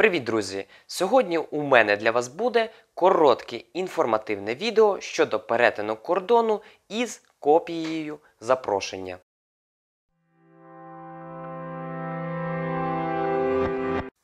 Привіт, друзі! Сьогодні у мене для вас буде коротке інформативне відео щодо перетину кордону із копією запрошення.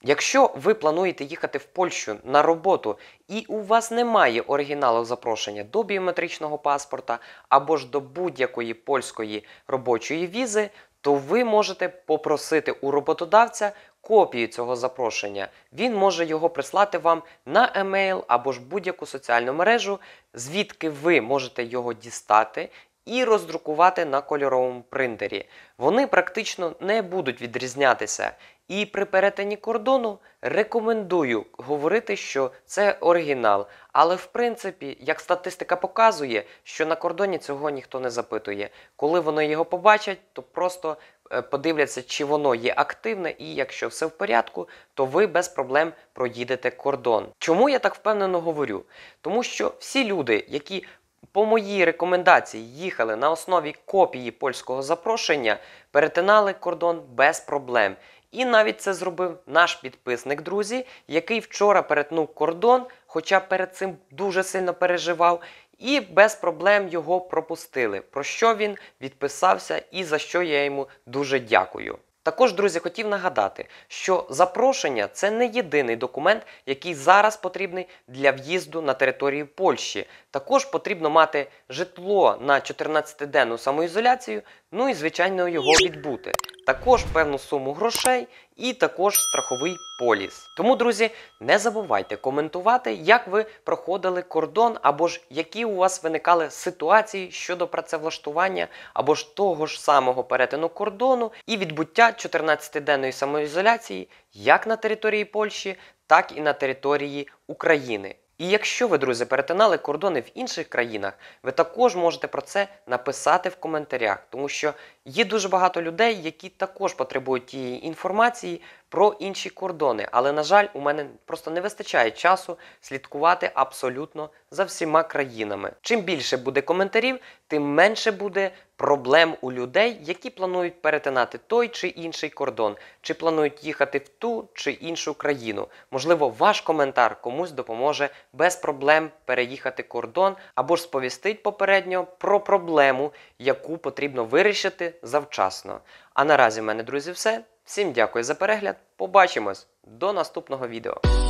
Якщо ви плануєте їхати в Польщу на роботу і у вас немає оригіналу запрошення до біометричного паспорта або ж до будь-якої польської робочої візи, то ви можете попросити у роботодавця копію цього запрошення. Він може його прислати вам на емейл або ж будь-яку соціальну мережу, звідки ви можете його дістати. І роздрукувати на кольоровому принтері. Вони практично не будуть відрізнятися. І при перетині кордону рекомендую говорити, що це оригінал. Але в принципі, як статистика показує, що на кордоні цього ніхто не запитує. Коли вони його побачать, то просто Е, подивляться, чи воно є активне, і якщо все в порядку, то ви без проблем проїдете кордон. Чому я так впевнено говорю? Тому що всі люди, які по моїй рекомендації їхали на основі копії польського запрошення, перетинали кордон без проблем. І навіть це зробив наш підписник, друзі, який вчора перетнув кордон, хоча перед цим дуже сильно переживав і без проблем його пропустили, про що він відписався і за що я йому дуже дякую. Також, друзі, хотів нагадати, що запрошення це не єдиний документ, який зараз потрібний для в'їзду на територію Польщі. Також потрібно мати житло на 14-денну самоізоляцію, ну і, звичайно, його відбути також певну суму грошей і також страховий поліс. Тому, друзі, не забувайте коментувати, як ви проходили кордон, або ж які у вас виникали ситуації щодо працевлаштування, або ж того ж самого перетину кордону і відбуття 14-денної самоізоляції як на території Польщі, так і на території України. І якщо ви, друзі, перетинали кордони в інших країнах, ви також можете про це написати в коментарях, тому що є дуже багато людей, які також потребують тієї інформації про інші кордони. Але, на жаль, у мене просто не вистачає часу слідкувати абсолютно за всіма країнами. Чим більше буде коментарів, тим менше буде проблем у людей, які планують перетинати той чи інший кордон, чи планують їхати в ту чи іншу країну. Можливо, ваш коментар комусь допоможе без проблем переїхати кордон або ж сповістить попередньо про проблему, яку потрібно вирішити завчасно. А наразі в мене, друзі, все. Всім дякую за перегляд. Побачимось до наступного відео.